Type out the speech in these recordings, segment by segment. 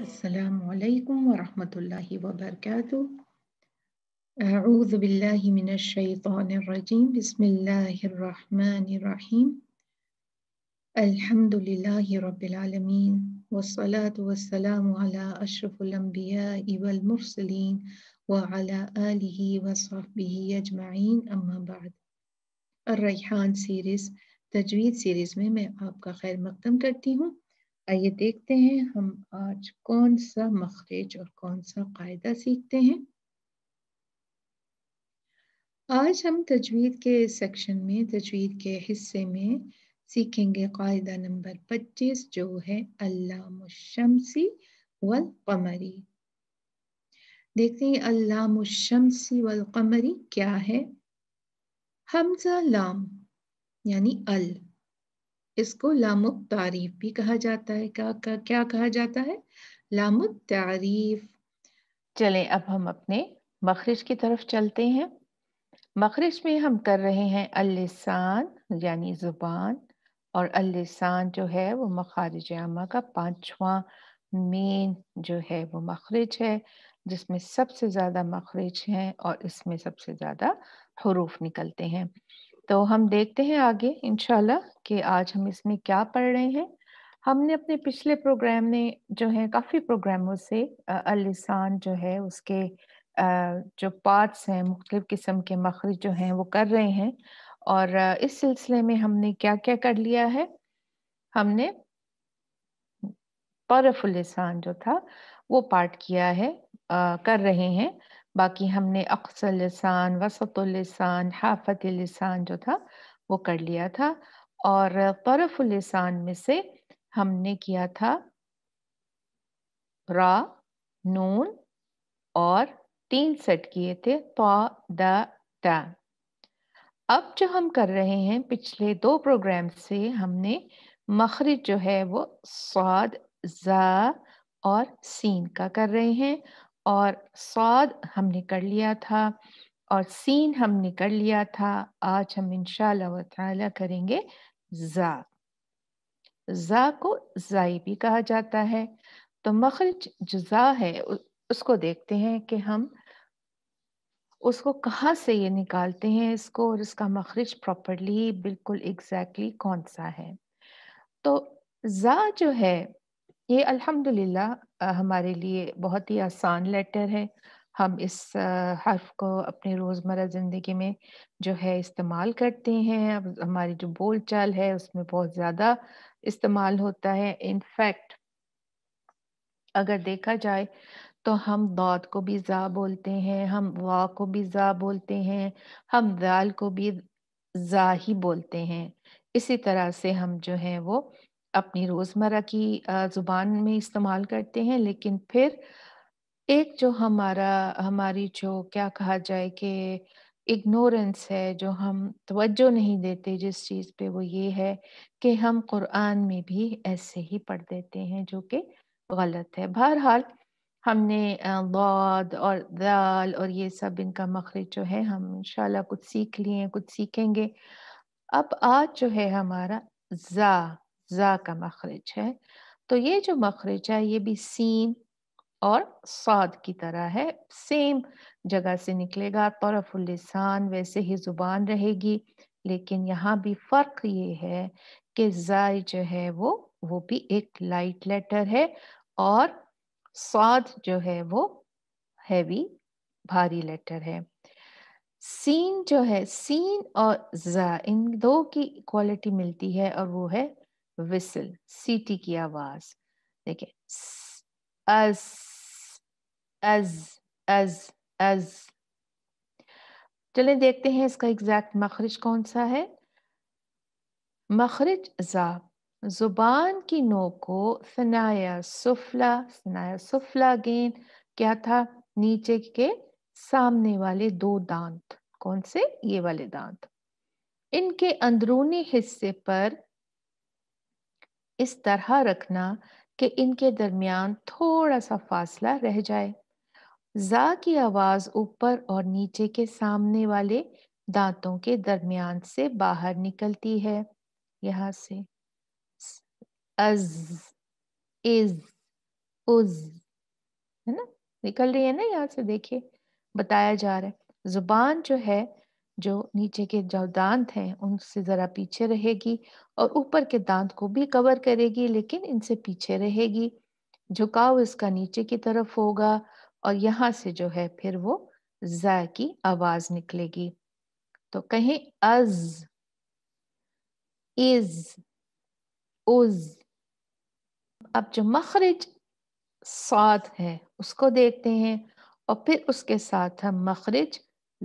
السلام عليكم ورحمة الله وبركاته أعوذ بالله من الشيطان الرجيم بسم الله الرحمن الرحيم الحمد لله رب العالمين والصلاة والسلام على أشرف الأنبياء والمرسلين وعلى آله وصحبه أجمعين أما بعد الريحان سيريز تجويد سيريز میں میں آپ کا خیر مقدم کرتی ہوں आइए देखते हैं हम आज कौन सा मखरेज और कौन सा कायदा सीखते हैं आज हम तजवीद के सेक्शन में तजवीद के हिस्से में सीखेंगे कायदा नंबर 25 जो है अल्लामशमसी वल कमरी देखते हैं अल्लामशमसी वल कमरी क्या है हमजा लाम यानी अल इसको लामुक तारीफ भी कहा जाता है क्या क्या, क्या कहा जाता है लामुक तारीफ चलें अब हम अपने मखरिज की तरफ चलते हैं मखरिज में हम कर रहे हैं अलिसान यानी ज़ुबान और अलिसान जो है वो मखारज आमा का पांचवा मेन जो है वो मखरज है जिसमें सबसे ज़्यादा मखरज हैं और इसमें सबसे ज़्यादा हरूफ निकलते हैं तो हम देखते हैं आगे इनशाला कि आज हम इसमें क्या पढ़ रहे हैं हमने अपने पिछले प्रोग्राम ने जो है काफ़ी प्रोग्रामों से अलिसान जो है उसके जो पार्ट्स हैं मुख्तलिफ़ किस्म के मखरज जो हैं वो कर रहे हैं और इस सिलसिले में हमने क्या क्या कर लिया है हमने परफुलसान जो था वो पार्ट किया है आ, कर रहे हैं बाकी हमने अक्सल लसान वसतुलसान हाफत लसान जो था वो कर लिया था और तरफुलसान में से हमने किया था रा नून और तीन सेट किए थे पा द अब जो हम कर रहे हैं पिछले दो प्रोग्राम से हमने मखरज जो है वो स्वाद जा और सीन का कर रहे हैं और सौद हमने कर लिया था और सीन हमने कर लिया था आज हम इनशाला ताला करेंगे जा जा को जाय भी कहा जाता है तो मखरज जो जा है उसको देखते हैं कि हम उसको कहाँ से ये निकालते हैं इसको और इसका मखरज प्रॉपरली बिल्कुल एग्जैक्टली exactly कौन सा है तो जा जो है ये अल्हम्दुलिल्लाह हमारे लिए बहुत ही आसान लेटर है हम इस हर्फ को अपने रोज़मर्रा ज़िंदगी में जो है इस्तेमाल करते हैं अब हमारी जो बोल चाल है उसमें बहुत ज़्यादा इस्तेमाल होता है इनफैक्ट अगर देखा जाए तो हम दौद को भी ज़ा बोलते हैं हम वा को भी ज़ा बोलते हैं हम दाल को भी ज़ा ही बोलते हैं इसी तरह से हम जो हैं वो अपनी रोज़मर्रा की ज़ुबान में इस्तेमाल करते हैं लेकिन फिर एक जो हमारा हमारी जो क्या कहा जाए कि इग्नोरेंस है जो हम तवज्जो नहीं देते जिस चीज़ पे वो ये है कि हम कुरान में भी ऐसे ही पढ़ देते हैं जो कि गलत है बहरहाल हमने बौद और दाल और ये सब इनका मखरज जो है हम इंशाल्लाह कुछ सीख लिए कुछ सीखेंगे अब आज जो है हमारा जा जा का मखरज है तो ये जो मखरज है ये भी सीन और साद की तरह है सेम जगह से निकलेगा तरफुलसान वैसे ही जुबान रहेगी लेकिन यहाँ भी फर्क ये है कि जाय जो है वो वो भी एक लाइट लेटर है और साद जो है वो हैवी भारी लेटर है सीन जो है सीन और जा इन दो की क्वालिटी मिलती है और वो है विसल सीटी की आवाज देखे अज अज अज चलें देखते हैं इसका एग्जैक्ट मखरज कौन सा है मखरज जा जुबान की नो को सनाया सुफला सनाया सुफला गेंद क्या था नीचे के सामने वाले दो दांत कौन से ये वाले दांत इनके अंदरूनी हिस्से पर इस तरह रखना कि इनके दरमियान थोड़ा सा फासला रह जाए जा की आवाज ऊपर और नीचे के सामने वाले दांतों के दरमियान से बाहर निकलती है यहाँ से अज इज उज है ना निकल रही है ना यहाँ से देखिए बताया जा रहा है जुबान जो है जो नीचे के जो दांत हैं उनसे ज़रा पीछे रहेगी और ऊपर के दांत को भी कवर करेगी लेकिन इनसे पीछे रहेगी झुकाव इसका नीचे की तरफ होगा और यहाँ से जो है फिर वो जय की आवाज निकलेगी तो कहें अज इज उज अब जो मखरज साथ है उसको देखते हैं और फिर उसके साथ हम मखरज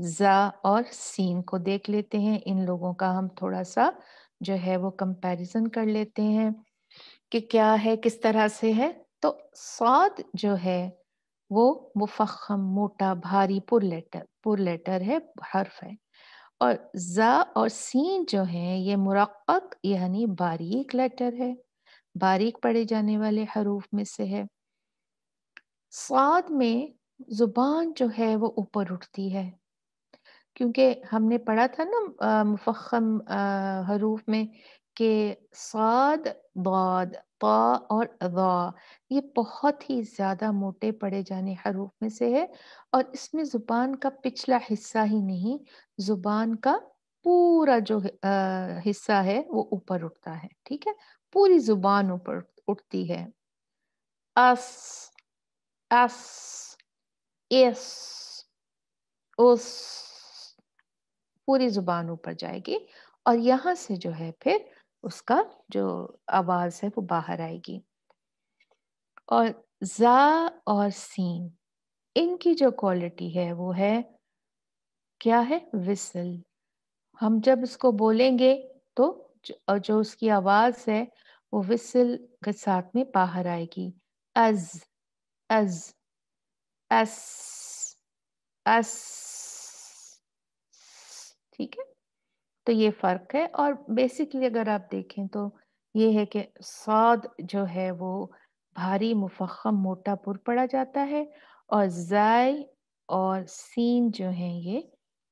ज़ा और सीन को देख लेते हैं इन लोगों का हम थोड़ा सा जो है वो कंपैरिजन कर लेते हैं कि क्या है किस तरह से है तो सौद जो है वो मुफखम मोटा भारी पुर लेटर पुर लेटर है हर्फ है और ज़ा और सीन जो है ये मुरक्क यानी बारीक लेटर है बारीक पढ़े जाने वाले हरूफ में से है स्वाद में ज़ुबान जो है वो ऊपर उठती है क्योंकि हमने पढ़ा था ना मुफखम हरूफ में कि साद बाद पा और ये बहुत ही ज़्यादा मोटे पड़े जाने हरूफ में से है और इसमें ज़ुबान का पिछला हिस्सा ही नहीं ज़ुबान का पूरा जो हिस्सा है वो ऊपर उठता है ठीक है पूरी ज़ुबान ऊपर उठती है अस अस इस उस पूरी जुबान ऊपर जाएगी और यहाँ से जो है फिर उसका जो आवाज है वो बाहर आएगी और जा और सीन इनकी जो क्वालिटी है वो है क्या है विसल हम जब इसको बोलेंगे तो जो, जो उसकी आवाज है वो विसल के साथ में बाहर आएगी अज अज अस अस ठीक है तो ये फर्क है और बेसिकली अगर आप देखें तो ये है कि सौद जो है वो भारी मुफखम मोटा पुर पड़ा जाता है और जाय और सीन जो हैं ये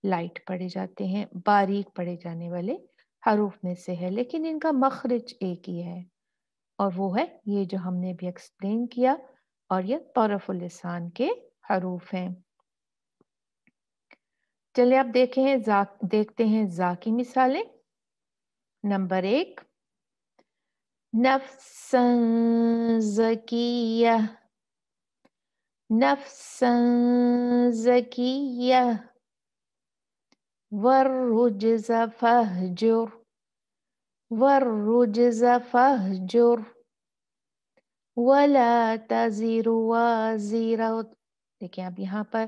लाइट पड़े जाते हैं बारीक पड़े जाने वाले हरूफ में से है लेकिन इनका मखरज एक ही है और वो है ये जो हमने भी एक्सप्लेन किया और ये तौरफुलसान के हरूफ हैं चलिए आप देखें जा, देखते हैं जाकी मिसालें नंबर एक नफसन जकिया नफसन जकिया वर्रुज फहजुर वर्रुज फहजुर देखिए आप यहाँ पर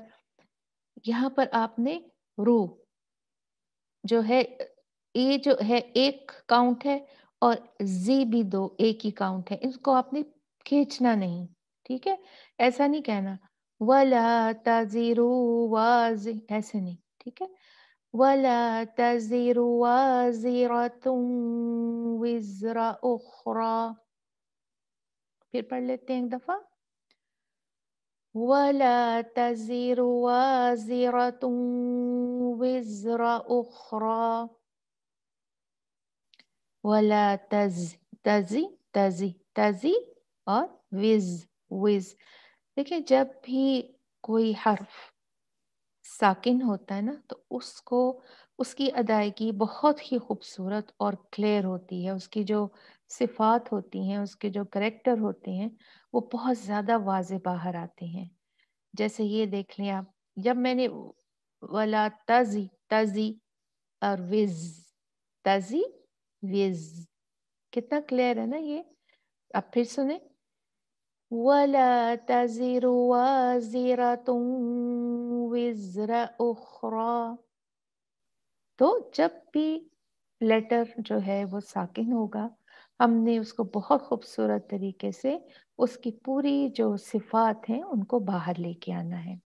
यहाँ पर आपने रू जो है ए जो है एक काउंट है और जी भी दो एक ही काउंट है इसको आपने खींचना नहीं ठीक है ऐसा नहीं कहना वला तजीरू ऐसे नहीं ठीक है वला तजीरू वाजीरतुम विजरा उखरा फिर पढ़ लेते हैं एक दफा ولا تزر وازرة وزر أخرى ولا تز तजी तजी تزي और विज विज देखिए जब भी कोई हर्फ साकिन होता है ना तो उसको उसकी अदायगी बहुत ही खूबसूरत और क्लियर होती है उसकी जो सिफात होती हैं उसके जो करेक्टर होते हैं वो बहुत ज़्यादा वाज बाहर आते हैं जैसे ये देख लें आप जब मैंने वाला तजी तजी और विज तजी विज कितना क्लियर है ना ये अब फिर सुने वाला तजिर तुम विजरा उखरा तो जब भी लेटर जो है वो साकिन होगा हमने उसको बहुत खूबसूरत तरीके से उसकी पूरी जो सिफात हैं उनको बाहर लेके आना है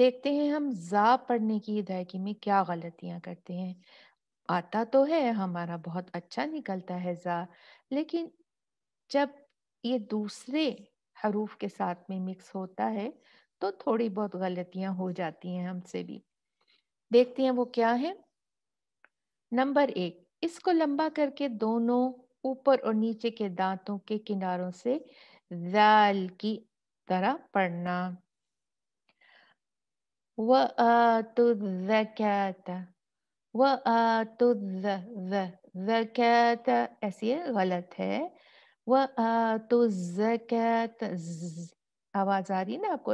देखते हैं हम जा पढ़ने की अदायगी में क्या गलतियां करते हैं आता तो है हमारा बहुत अच्छा निकलता है जा लेकिन जब ये दूसरे हरूफ के साथ में मिक्स होता है तो थोड़ी बहुत गलतियां हो जाती हैं हमसे भी देखते हैं वो क्या है नंबर एक इसको लंबा करके दोनों ऊपर और नीचे के दांतों के किनारों से जाल की तरह पढ़ना व आ तो व आतु जकात ऐसी है गलत है व आतु जकात आवाज आ रही ना आपको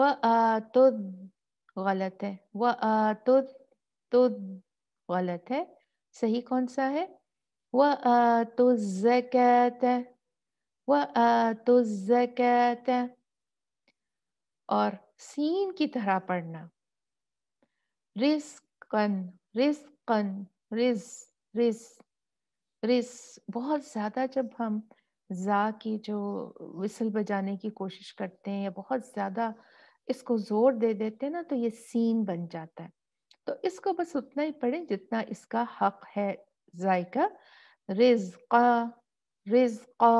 व तो गलत है व आ तो गलत है सही कौन सा है व तो जकैत व तो जकैत और सीन की तरह पढ़ना रिस्कन रिस्कन रिस रिस रिस बहुत ज़्यादा जब हम जा की जो विसल बजाने की कोशिश करते हैं या बहुत ज़्यादा इसको जोर दे देते हैं ना तो ये सीन बन जाता है तो इसको बस उतना ही पढ़ें जितना इसका हक है जायका रिजका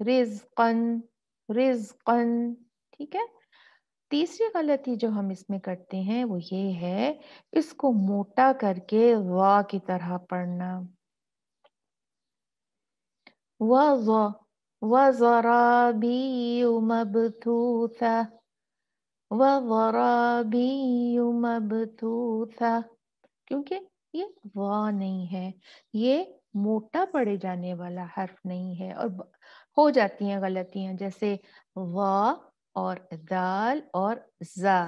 रिजकन रिजकन ठीक है तीसरी गलती जो हम इसमें करते हैं वो ये है इसको मोटा करके वाह की तरह पढ़ना वज़ वज़राबी मबथूथा क्योंकि ये व नहीं है ये मोटा पड़े जाने वाला हर्फ नहीं है और हो जाती हैं गलतियां जैसे वाह और दाल और जा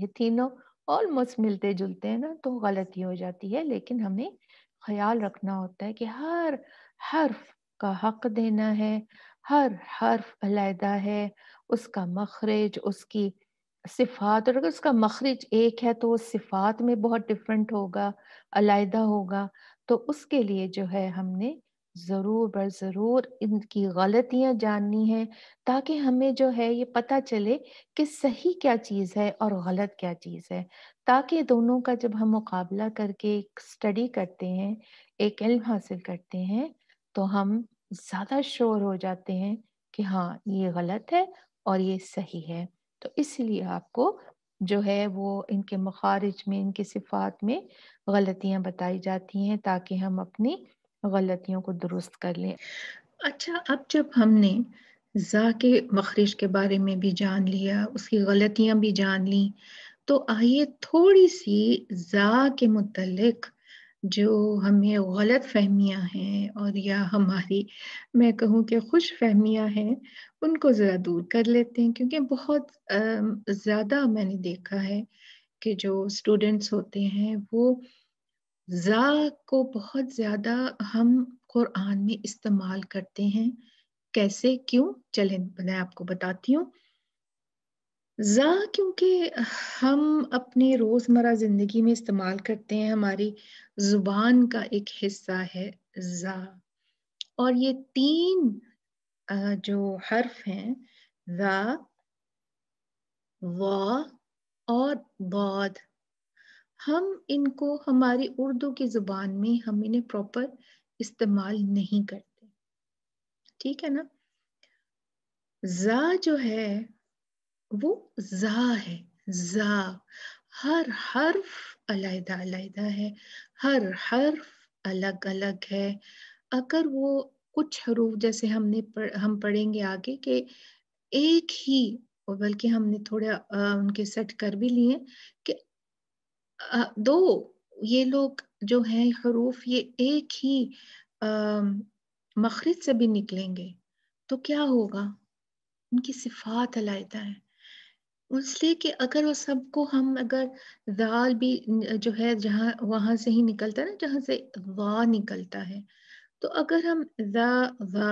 ये तीनों ऑलमोस्ट मिलते जुलते हैं ना तो गलती हो जाती है लेकिन हमें ख्याल रखना होता है कि हर हर्फ का हक देना है हर हर्फ अलहदा है उसका मखरज उसकी सिफात और अगर उसका मखरज एक है तो वो सिफात में बहुत डिफरेंट होगा अलहदा होगा तो उसके लिए जो है हमने ज़रूर बर ज़रूर इनकी गलतियां जाननी हैं ताकि हमें जो है ये पता चले कि सही क्या चीज़ है और गलत क्या चीज़ है ताकि दोनों का जब हम मुकाबला करके एक स्टडी करते हैं एक इल्म हासिल करते हैं तो हम ज़्यादा श्योर हो जाते हैं कि हाँ ये गलत है और ये सही है तो इसलिए आपको जो है वो इनके मखारिज में इनके सिफात में गलतियां बताई जाती हैं ताकि हम अपनी गलतियों को दुरुस्त कर लें अच्छा अब जब हमने ज़ा के मखरिज के बारे में भी जान लिया उसकी गलतियां भी जान ली तो आइए थोड़ी सी ज़ा के मतलब जो हमें गलत फहमियाँ हैं और या हमारी मैं कहूँ कि खुश फहमियाँ हैं उनको ज़रा दूर कर लेते हैं क्योंकि बहुत ज़्यादा मैंने देखा है कि जो स्टूडेंट्स होते हैं वो ज़ा को बहुत ज़्यादा हम क़ुरान में इस्तेमाल करते हैं कैसे क्यों चलें मैं आपको बताती हूँ ज़ा क्योंकि हम अपने रोज़मर्रा ज़िंदगी में इस्तेमाल करते हैं हमारी ज़ुबान का एक हिस्सा है ज़ा और ये तीन जो हर्फ हैं और बाद हम इनको हमारी उर्दू की ज़ुबान में हम इन्हें प्रॉपर इस्तेमाल नहीं करते ठीक है ना जा जो है वो जा है जा हर हर्फ अलहदा अलहदा है हर हर्फ अलग अलग है अगर वो कुछ हरूफ जैसे हमने पढ़, हम पढ़ेंगे आगे के एक ही और बल्कि हमने थोड़ा आ, उनके सेट कर भी लिए कि आ, दो ये लोग जो हैं हरूफ ये एक ही मखरज से भी निकलेंगे तो क्या होगा उनकी सिफात अलायदा है इसलिए कि अगर वो सबको हम अगर दाल भी जो है जहाँ वहाँ से ही निकलता है ना जहाँ से वाह निकलता है तो अगर हम जा व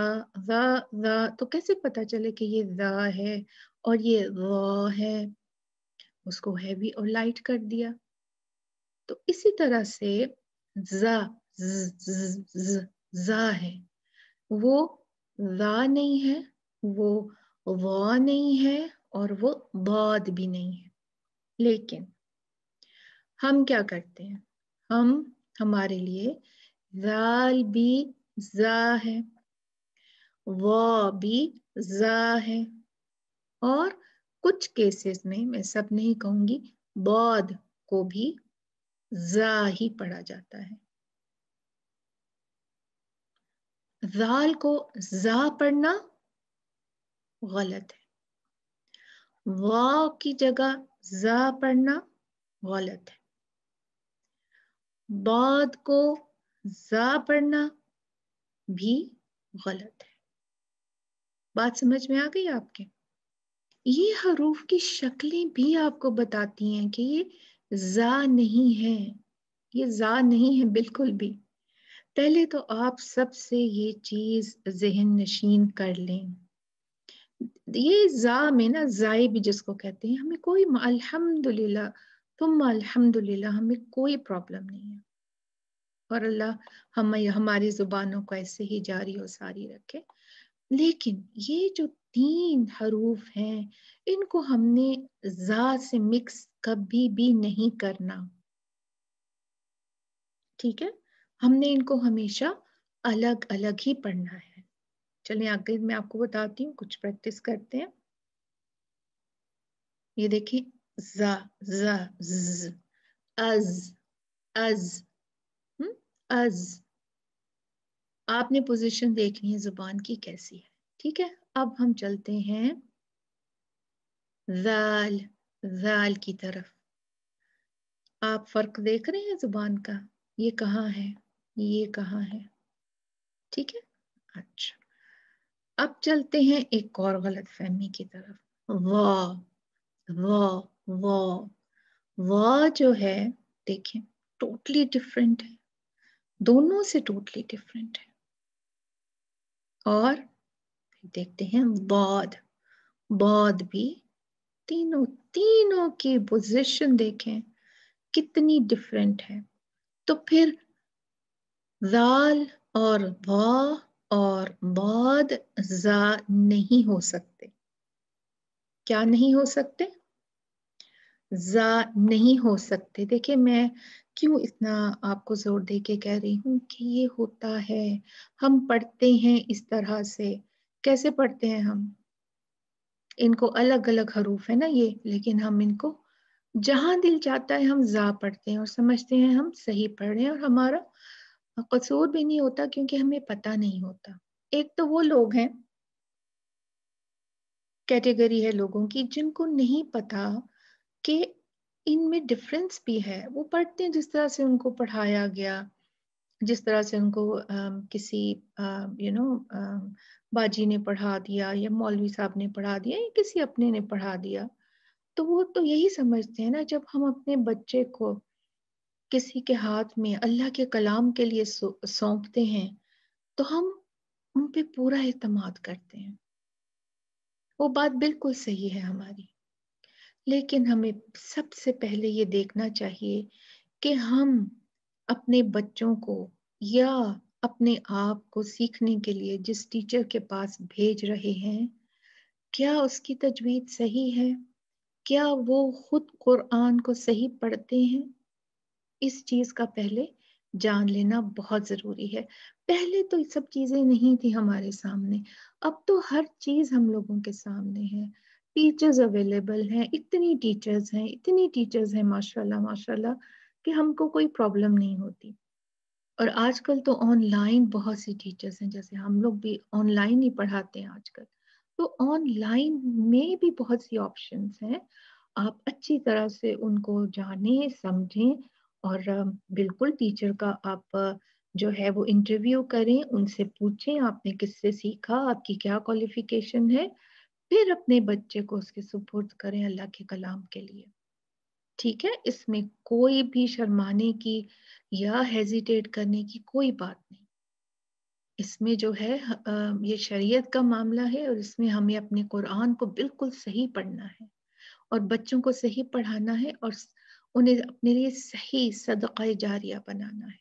व तो कैसे पता चले कि ये जा है और ये वा है उसको हैवी और लाइट कर दिया तो इसी तरह से ज ज ज है वो जा नहीं है वो व नहीं है और वो बाद भी नहीं है लेकिन हम क्या करते हैं हम हमारे लिए जाल भी जा है वा भी जा है और कुछ केसेस में मैं सब नहीं कहूंगी बौद को भी जा ही पढ़ा जाता है जाल को जा पढ़ना गलत है वा की जगह जा पढ़ना गलत है बौद्ध को जा पढ़ना भी गलत है बात समझ में आ गई आपके ये हरूफ की शक्लें भी आपको बताती हैं कि ये जा नहीं है ये जा नहीं है बिल्कुल भी पहले तो आप सबसे ये चीज जहन नशीन कर लें ये जा में ना जाए भी जिसको कहते हैं हमें कोई अल्हम्दुलिल्लाह तुम अल्हम्दुलिल्लाह हमें कोई प्रॉब्लम नहीं है और अल्लाह हम हमारी ज़ुबानों को ऐसे ही जारी और सारी रखे लेकिन ये जो तीन हरूफ हैं इनको हमने ज़ा से मिक्स कभी भी नहीं करना ठीक है हमने इनको हमेशा अलग अलग ही पढ़ना है चलिए आगे मैं आपको बताती हूँ कुछ प्रैक्टिस करते हैं ये देखिए जा जा ज अज अज अज आपने पोजीशन देखनी है जुबान की कैसी है ठीक है अब हम चलते हैं दाल दाल की तरफ आप फर्क देख रहे हैं जुबान का ये कहाँ है ये कहाँ है ठीक है अच्छा अब चलते हैं एक और गलत फहमी की तरफ वाह वाह वाह वाह जो है देखें टोटली डिफरेंट है दोनों से टोटली डिफरेंट है और देखते हैं बौद्ध बौद्ध भी तीनों तीनों की पोजिशन देखें कितनी डिफरेंट है तो फिर जाल और वा और बौद्ध जा नहीं हो सकते क्या नहीं हो सकते जा नहीं हो सकते देखिए मैं क्यों इतना आपको जोर दे के कह रही हूँ कि ये होता है हम पढ़ते हैं इस तरह से कैसे पढ़ते हैं हम इनको अलग अलग हरूफ है ना ये लेकिन हम इनको जहां दिल जाता है हम जा पढ़ते हैं और समझते हैं हम सही पढ़ रहे हैं और हमारा कसूर भी नहीं होता क्योंकि हमें पता नहीं होता एक तो वो लोग हैं कैटेगरी है लोगों की जिनको नहीं पता कि इनमें डिफरेंस भी है वो पढ़ते हैं जिस तरह से उनको पढ़ाया गया जिस तरह से उनको आ, किसी यू नो बाजी ने पढ़ा दिया या मौलवी साहब ने पढ़ा दिया या किसी अपने ने पढ़ा दिया तो वो तो यही समझते हैं ना जब हम अपने बच्चे को किसी के हाथ में अल्लाह के कलाम के लिए सौंपते हैं तो हम उन पे पूरा अहतम करते हैं वो बात बिल्कुल सही है हमारी लेकिन हमें सबसे पहले ये देखना चाहिए कि हम अपने बच्चों को या अपने आप को सीखने के लिए जिस टीचर के पास भेज रहे हैं क्या उसकी तजवीज़ सही है क्या वो खुद कुरान को सही पढ़ते हैं इस चीज़ का पहले जान लेना बहुत ज़रूरी है पहले तो सब चीज़ें नहीं थी हमारे सामने अब तो हर चीज़ हम लोगों के सामने है टीचर्स अवेलेबल हैं इतनी टीचर्स हैं इतनी टीचर्स हैं माशाल्लाह माशाल्लाह कि हमको कोई प्रॉब्लम नहीं होती और आजकल तो ऑनलाइन बहुत सी टीचर्स हैं जैसे हम लोग भी ऑनलाइन ही पढ़ाते हैं आजकल तो ऑनलाइन में भी बहुत सी ऑप्शंस हैं आप अच्छी तरह से उनको जाने समझें और बिल्कुल टीचर का आप जो है वो इंटरव्यू करें उनसे पूछें आपने किससे सीखा आपकी क्या क्वालिफिकेशन है फिर अपने बच्चे को उसके सुपुर्द करें अल्लाह के कलाम के लिए ठीक है इसमें कोई भी शर्माने की या हेजिटेट करने की कोई बात नहीं इसमें जो है ये शरीयत का मामला है और इसमें हमें अपने कुरान को बिल्कुल सही पढ़ना है और बच्चों को सही पढ़ाना है और उन्हें अपने लिए सही सदक़ा जारिया बनाना है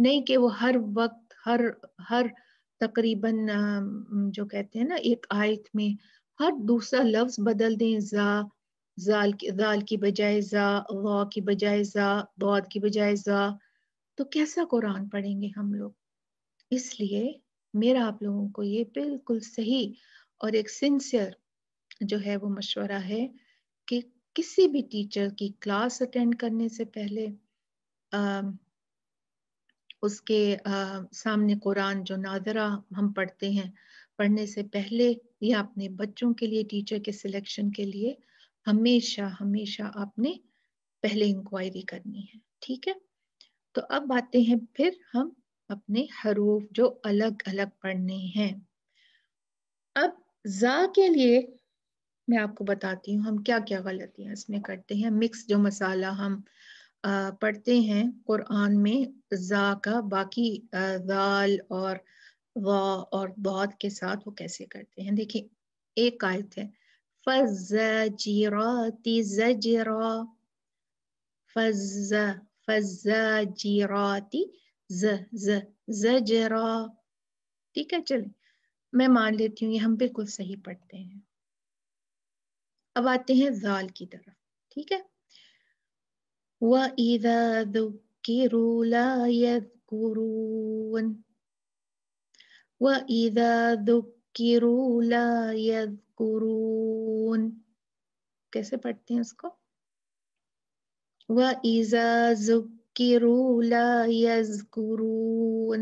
नहीं कि वो हर वक्त हर हर तकरीबन जो कहते हैं ना एक आयत में हर दूसरा लफ्ज बदल दें जा जाल की जाल की बजाय जा वा की बजाय जा दौद की बजाय जा तो कैसा कुरान पढ़ेंगे हम लोग इसलिए मेरा आप लोगों को ये बिल्कुल सही और एक सिंसियर जो है वो मशवरा है कि किसी भी टीचर की क्लास अटेंड करने से पहले उसके आ, सामने कुरान जो नादरा हम पढ़ते हैं पढ़ने से पहले या अपने बच्चों के लिए टीचर के सिलेक्शन के लिए हमेशा हमेशा आपने पहले इंक्वायरी करनी है ठीक है तो अब आते हैं फिर हम अपने हरूफ जो अलग अलग पढ़ने हैं अब जा के लिए मैं आपको बताती हूँ हम क्या क्या गलतियाँ इसमें करते हैं मिक्स जो मसाला हम पढ़ते हैं कुरान में जा का बाकी दाल और वा और बौद के साथ वो कैसे करते हैं देखिए एक आयत है फज ठीक है चले मैं मान लेती हूँ ये हम बिल्कुल सही पढ़ते हैं अब आते हैं जाल की तरफ ठीक है وإذا ذكروا لا يذكرون وإذا ذكروا لا يذكرون कैसे पढ़ते हैं इसको वइजा जुकिरू ला यजकुरून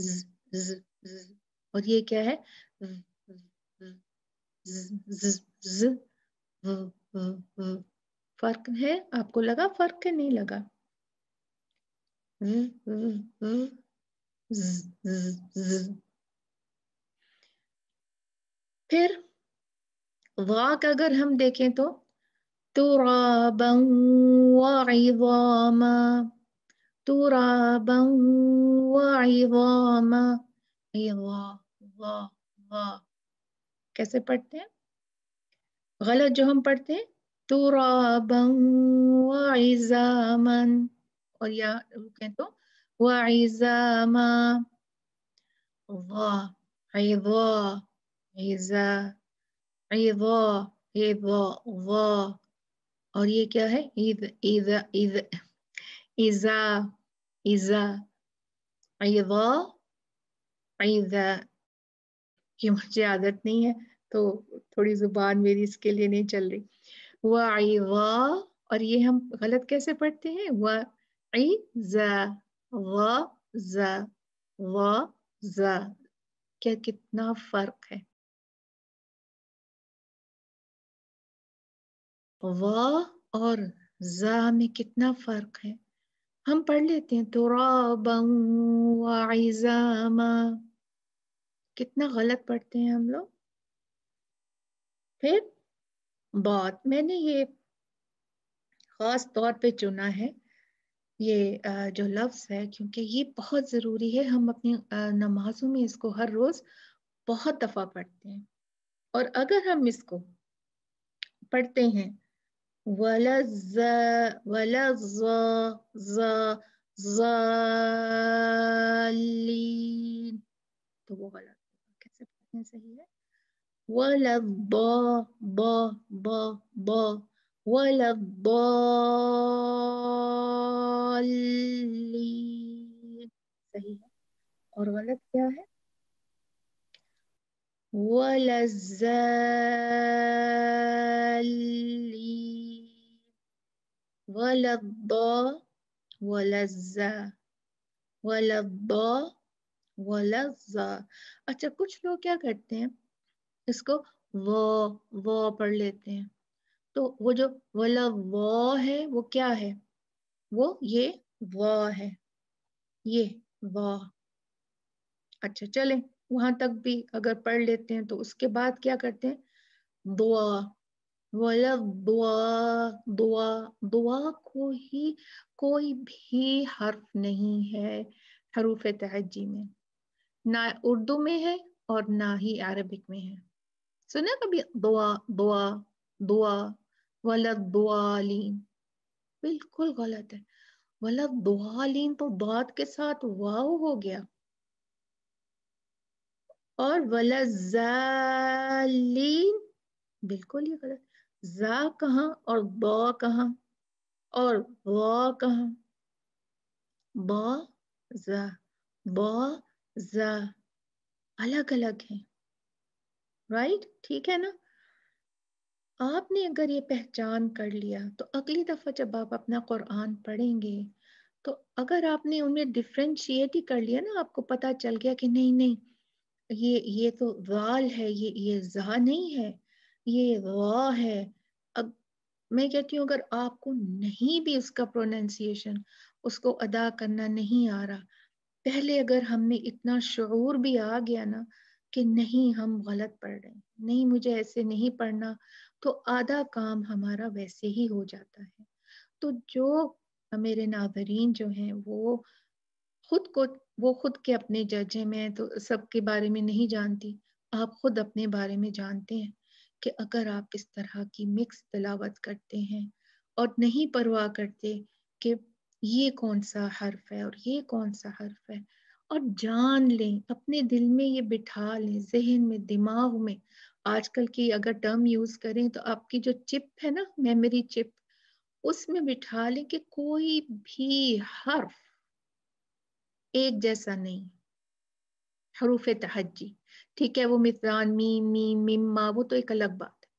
ज, ज, ज, और ये क्या है ज, ज, ज, ज, ज, ज, ज, फर्क है आपको लगा फर्क है नहीं लगा हम्म, हम्म, हम्म, फिर वाक अगर हम देखें तो कैसे पढ़ते हैं गलत जो हम पढ़ते हैं और या तो वइजामा वा हिवा हिजा और ये क्या है इद इद इद इजा इजा इवा इदा ये मुझे आदत नहीं है तो थोड़ी जुबान मेरी इसके लिए नहीं चल रही और ये हम गलत कैसे पढ़ते हैं व ई ज व ज व ज क्या कितना फर्क है व और ज में कितना फर्क है हम पढ़ लेते हैं तुराबमा कितना गलत पढ़ते हैं हम लोग फिर बात मैंने ये ख़ास तौर पे चुना है ये जो लफ्ज़ है क्योंकि ये बहुत ज़रूरी है हम अपनी नमाज़ों में इसको हर रोज़ बहुत दफ़ा पढ़ते हैं और अगर हम इसको पढ़ते हैं वला तो वो गलत कैसे पढ़ने सही है ولا الضا با با با ولا الضالين सही है और गलत क्या है ولا الزالين ولا الضا ولا الزا ولا الضا वलजा अच्छा कुछ लोग क्या करते हैं किसको व व पढ़ लेते हैं तो वो जो वल व है वो क्या है वो ये व है ये व अच्छा चले वहां तक भी अगर पढ़ लेते हैं तो उसके बाद क्या करते हैं दुआ वलव दुआ दुआ दुआ को ही कोई भी हर्फ नहीं है हरूफ तहजी में ना उर्दू में है और ना ही अरबिक में है सुने कभी दुआ दुआ दुआ dua, वलत दुआलीन बिल्कुल गलत है वलत दुआलीन तो दाद के साथ वाह हो गया और वलजालीन बिल्कुल ये गलत जा कहा और दो कहा और व कहा बा जा बा जा अलग अलग है राइट ठीक है ना आपने अगर ये पहचान कर लिया तो अगली दफ़ा जब आप अपना कुरान पढ़ेंगे तो अगर आपने उन्हें डिफ्रेंशिएट ही कर लिया ना आपको पता चल गया कि नहीं नहीं ये ये तो वाल है ये ये जहा नहीं है ये वाह है अब मैं कहती हूँ अगर आपको नहीं भी उसका प्रोनाउंसिएशन उसको अदा करना नहीं आ रहा पहले अगर हमें इतना शुरू भी आ गया ना कि नहीं हम गलत पढ़ रहे हैं नहीं मुझे ऐसे नहीं पढ़ना तो आधा काम हमारा वैसे ही हो जाता है तो जो मेरे नादरीन जो हैं वो खुद को वो खुद के अपने जज हैं मैं तो सबके बारे में नहीं जानती आप खुद अपने बारे में जानते हैं कि अगर आप इस तरह की मिक्स तलावत करते हैं और नहीं परवाह करते कि ये कौन सा हर्फ है और ये कौन सा हर्फ है और जान लें अपने दिल में ये बिठा लें जहन में दिमाग में आजकल की अगर टर्म यूज करें तो आपकी जो चिप है ना मेमोरी चिप उसमें बिठा लें कि कोई भी हर्फ एक जैसा नहीं हरूफ तहजी ठीक है वो मिसरान मी मी मिम्मा वो तो एक अलग बात है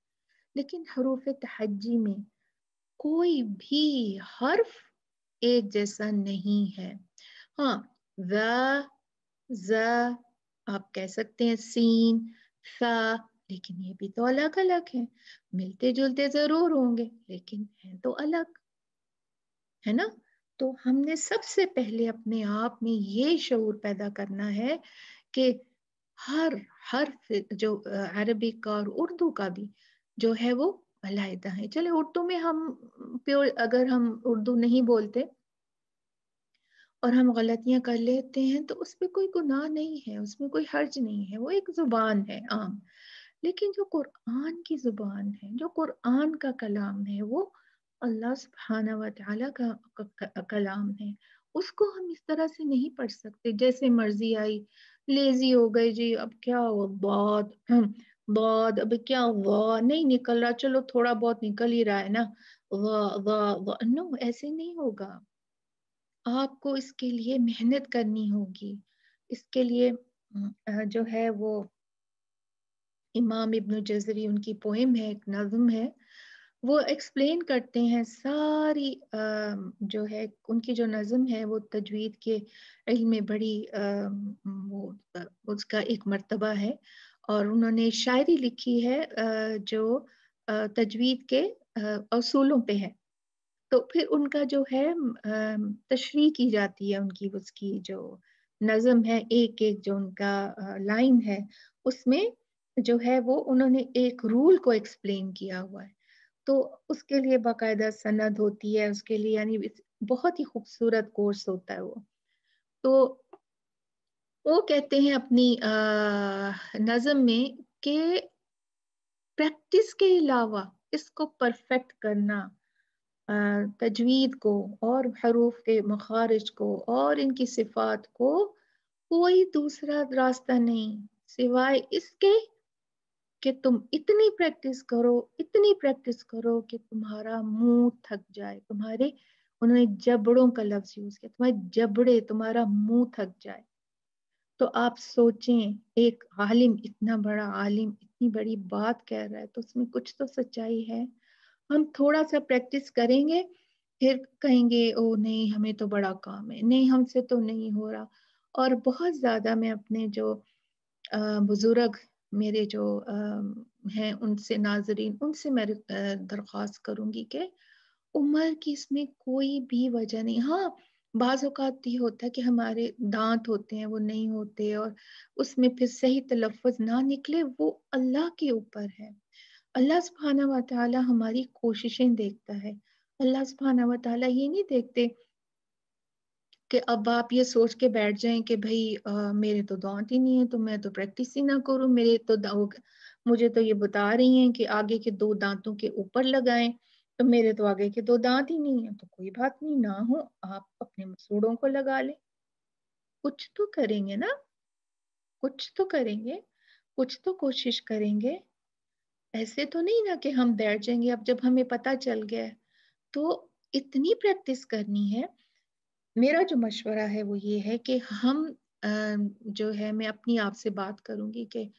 लेकिन हरूफ तहजी में कोई भी हर्फ एक जैसा नहीं है हाँ the the आप कह सकते हैं सीन सा लेकिन ये भी तो अलग अलग है मिलते जुलते जरूर होंगे लेकिन हैं तो अलग है ना तो हमने सबसे पहले अपने आप में ये शूर पैदा करना है कि हर हर जो अरबिक का और उर्दू का भी जो है वो अलायदा है चले उर्दू में हम प्योर अगर हम उर्दू नहीं बोलते और हम गलतियां कर लेते हैं तो उसमें कोई गुनाह नहीं है उसमें कोई हर्ज नहीं है वो एक ज़ुबान है आम लेकिन जो कुरान की ज़ुबान है जो कुरान का कलाम है वो अल्लाह सुबहाना व का कलाम है उसको हम इस तरह से नहीं पढ़ सकते जैसे मर्जी आई लेजी हो गए जी अब क्या हो बहुत हम्म, बहुत अब क्या वाह नहीं निकल रहा चलो थोड़ा बहुत निकल ही रहा है ना वाह वाह वाह नो ऐसे नहीं होगा आपको इसके लिए मेहनत करनी होगी इसके लिए जो है वो इमाम इब्न जजरी उनकी पोइम है एक नज़म है वो एक्सप्लेन करते हैं सारी जो है उनकी जो नज़म है वो तजवीद के इल्म में बड़ी वो उसका एक मर्तबा है और उन्होंने शायरी लिखी है जो तजवीद के असूलों पे है तो फिर उनका जो है तशरी की जाती है उनकी उसकी जो नज़म है एक एक जो उनका लाइन है उसमें जो है वो उन्होंने एक रूल को एक्सप्लेन किया हुआ है तो उसके लिए बाकायदा सनद होती है उसके लिए यानी बहुत ही खूबसूरत कोर्स होता है वो तो वो कहते हैं अपनी नज़म में कि प्रैक्टिस के अलावा इसको परफेक्ट करना तजवीद को और हरूफ के मखारज को और इनकी सिफात को कोई दूसरा रास्ता नहीं सिवाय इसके कि तुम इतनी प्रैक्टिस करो इतनी प्रैक्टिस करो कि तुम्हारा मुंह थक जाए तुम्हारे उन्होंने जबड़ों का लफ्ज यूज किया तुम्हारे जबड़े तुम्हारा मुंह थक जाए तो आप सोचें एक आलिम इतना बड़ा आलिम इतनी बड़ी बात कह रहा है तो उसमें कुछ तो सच्चाई है हम थोड़ा सा प्रैक्टिस करेंगे फिर कहेंगे ओ नहीं हमें तो बड़ा काम है नहीं हमसे तो नहीं हो रहा और बहुत ज़्यादा मैं अपने जो बुज़ुर्ग मेरे जो हैं उनसे नाजरीन उनसे मैं दरख्वास्त करूंगी कि उम्र की इसमें कोई भी वजह नहीं हाँ बाज़त ये होता है कि हमारे दांत होते हैं वो नहीं होते और उसमें फिर सही तलफ़ ना निकले वो अल्लाह के ऊपर है अल्लाह सुबहाना व ताली हमारी कोशिशें देखता है अल्लाह सुबहाना व ताली ये नहीं देखते कि अब आप ये सोच के बैठ जाएं कि भाई आ, मेरे तो दांत ही नहीं है तो मैं तो प्रैक्टिस ही ना करूं मेरे तो मुझे तो ये बता रही हैं कि आगे के दो दांतों के ऊपर लगाएं तो मेरे तो आगे के दो दांत ही नहीं है तो कोई बात नहीं ना हो आप अपने मसूड़ों को लगा लें कुछ तो करेंगे ना कुछ तो करेंगे कुछ तो कोशिश करेंगे ऐसे तो नहीं ना कि हम बैठ जाएंगे अब जब हमें पता चल गया तो इतनी प्रैक्टिस करनी है मेरा जो मशवरा है वो ये है कि हम जो है मैं अपनी आप से बात करूंगी कि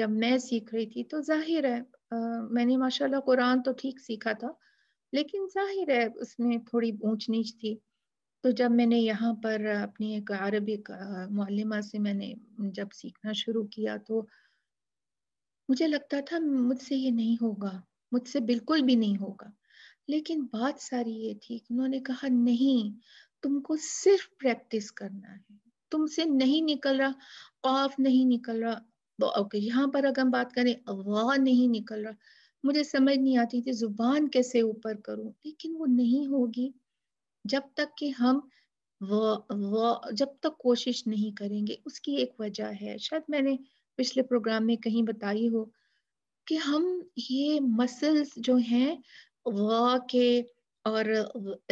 जब मैं सीख रही थी तो जाहिर है मैंने माशाल्लाह कुरान तो ठीक सीखा था लेकिन जाहिर है उसमें थोड़ी ऊंच नीच थी तो जब मैंने यहाँ पर अपनी एक अरबिक मुआलिमा से मैंने जब सीखना शुरू किया तो मुझे लगता था मुझसे ये नहीं होगा मुझसे बिल्कुल भी नहीं होगा लेकिन बात सारी ये थी कि उन्होंने कहा नहीं तुमको सिर्फ प्रैक्टिस करना है तुमसे नहीं निकल रहा कॉफ नहीं निकल रहा ओके यहाँ पर अगर हम बात करें वाह नहीं निकल रहा मुझे समझ नहीं आती थी जुबान कैसे ऊपर करूं लेकिन वो नहीं होगी जब तक कि हम व, व, जब तक कोशिश नहीं करेंगे उसकी एक वजह है शायद मैंने पिछले प्रोग्राम में कहीं बताई हो कि हम ये मसल्स जो हैं वा के और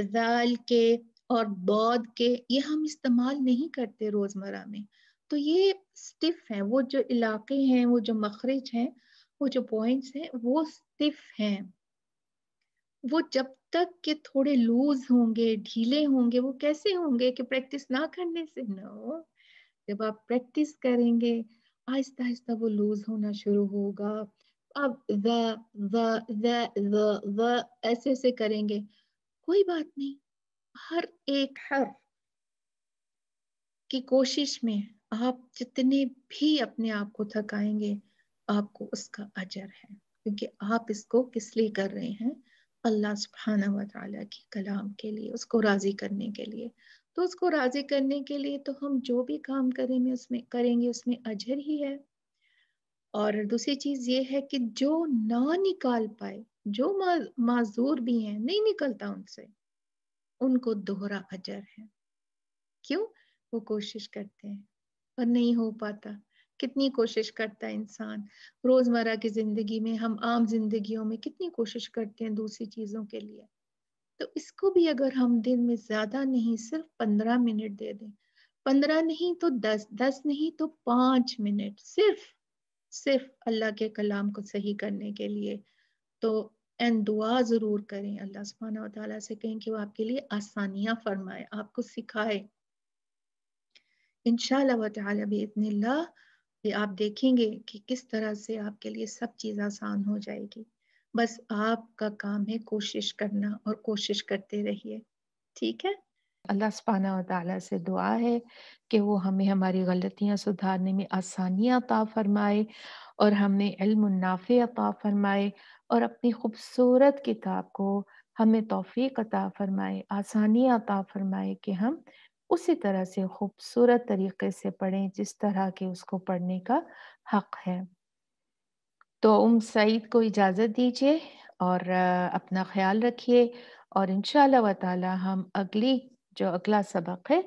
जाल के और बौद के ये हम इस्तेमाल नहीं करते रोज़मर्रा में तो ये स्टिफ हैं वो जो इलाके हैं वो जो मखरज हैं वो जो पॉइंट्स हैं वो स्टिफ हैं वो जब तक के थोड़े लूज होंगे ढीले होंगे वो कैसे होंगे कि प्रैक्टिस ना करने से नो जब आप प्रैक्टिस करेंगे आहिस्ता आहिस्ता वो लूज होना शुरू होगा अब द ऐसे ऐसे करेंगे कोई बात नहीं हर एक हर की कोशिश में आप जितने भी अपने आप को थकाएंगे आपको उसका अजर है क्योंकि आप इसको किस लिए कर रहे हैं अल्लाह सुबहाना वाली के कलाम के लिए उसको राजी करने के लिए तो उसको राजी करने के लिए तो हम जो भी काम करेंगे उसमें करेंगे उसमें अजहर ही है और दूसरी चीज ये है कि जो ना निकाल पाए जो माजूर भी हैं नहीं निकलता उनसे उनको दोहरा अजर है क्यों वो कोशिश करते हैं पर नहीं हो पाता कितनी कोशिश करता है इंसान रोजमर्रा की जिंदगी में हम आम जिंदगियों में कितनी कोशिश करते हैं दूसरी चीजों के लिए तो इसको भी अगर हम दिन में ज्यादा नहीं सिर्फ पंद्रह मिनट दे दें पंद्रह नहीं तो दस दस नहीं तो पाँच मिनट सिर्फ सिर्फ अल्लाह के कलाम को सही करने के लिए तो एन दुआ ज़रूर करें अल्लाह सुबहाना ताला से कहें कि वो आपके लिए आसानियाँ फरमाए आपको सिखाए इन ताला आप देखेंगे कि किस तरह से आपके लिए सब चीज़ आसान हो जाएगी बस आपका काम है कोशिश करना और कोशिश करते रहिए ठीक है अल्लाह सुबहाना तला से दुआ है कि वो हमें हमारी गलतियाँ सुधारने में आसानियाँ अता फरमाए और हमें इल्म नाफ़े अता फरमाए और अपनी खूबसूरत किताब को हमें तोफ़ी अता फरमाए आसानियाँ अता फरमाए कि हम उसी तरह से खूबसूरत तरीके से पढ़ें जिस तरह के उसको पढ़ने का हक़ है तो उम सईद को इजाज़त दीजिए और अपना ख्याल रखिए और इन ताला हम अगली जो अगला सबक है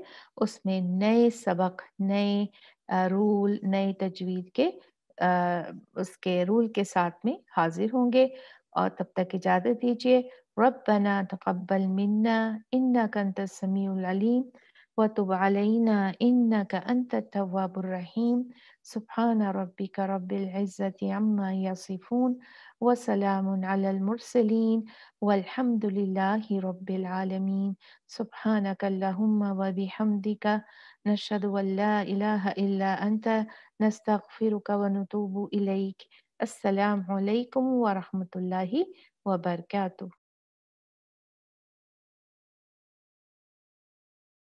उसमें नए सबक नए रूल नए तजवीद के उसके रूल के साथ में हाजिर होंगे और तब तक इजाज़त दीजिए बना तकबल मन्ना इन्ना कंत समीम وتب علينا إنك أنت التواب الرحيم سبحان ربك رب العزة عما يصفون وسلام على المرسلين والحمد لله رب العالمين سبحانك اللهم وبحمدك نشهد أن لا إله إلا أنت نستغفرك ونتوب إليك السلام عليكم ورحمة الله وبركاته